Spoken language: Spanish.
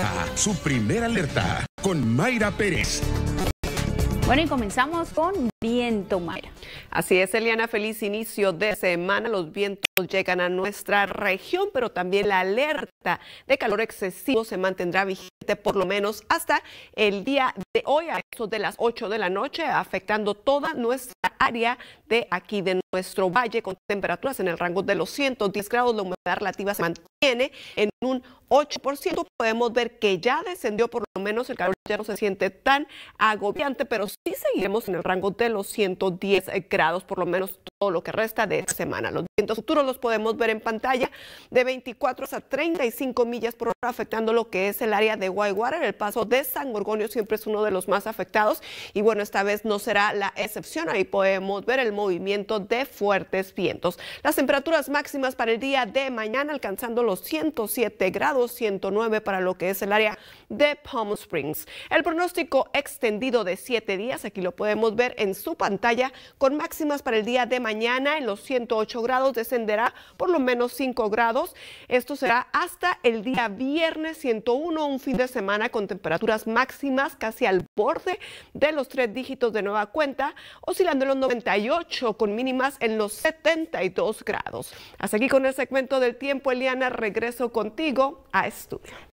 ahora su primera alerta con Mayra Pérez. Bueno, y comenzamos con viento Maya. Así es, Eliana, feliz inicio de semana. Los vientos llegan a nuestra región, pero también la alerta de calor excesivo se mantendrá vigente por lo menos hasta el día de hoy, a eso de las 8 de la noche, afectando toda nuestra área de aquí de nuestro valle con temperaturas en el rango de los 110 grados. La humedad relativa se mantiene en un 8%. Podemos ver que ya descendió por lo menos el calor, ya no se siente tan agobiante, pero sí seguiremos en el rango de los 110 eh, grados, por lo menos lo que resta de esta semana. Los vientos futuros los podemos ver en pantalla de 24 a 35 millas por hora afectando lo que es el área de Guayguara. El paso de San Gorgonio siempre es uno de los más afectados y bueno, esta vez no será la excepción. Ahí podemos ver el movimiento de fuertes vientos. Las temperaturas máximas para el día de mañana alcanzando los 107 grados, 109 para lo que es el área de Palm Springs. El pronóstico extendido de 7 días, aquí lo podemos ver en su pantalla con máximas para el día de mañana mañana en los 108 grados, descenderá por lo menos 5 grados. Esto será hasta el día viernes 101, un fin de semana con temperaturas máximas casi al borde de los tres dígitos de nueva cuenta, oscilando en los 98 con mínimas en los 72 grados. Hasta aquí con el segmento del tiempo, Eliana, regreso contigo a estudio.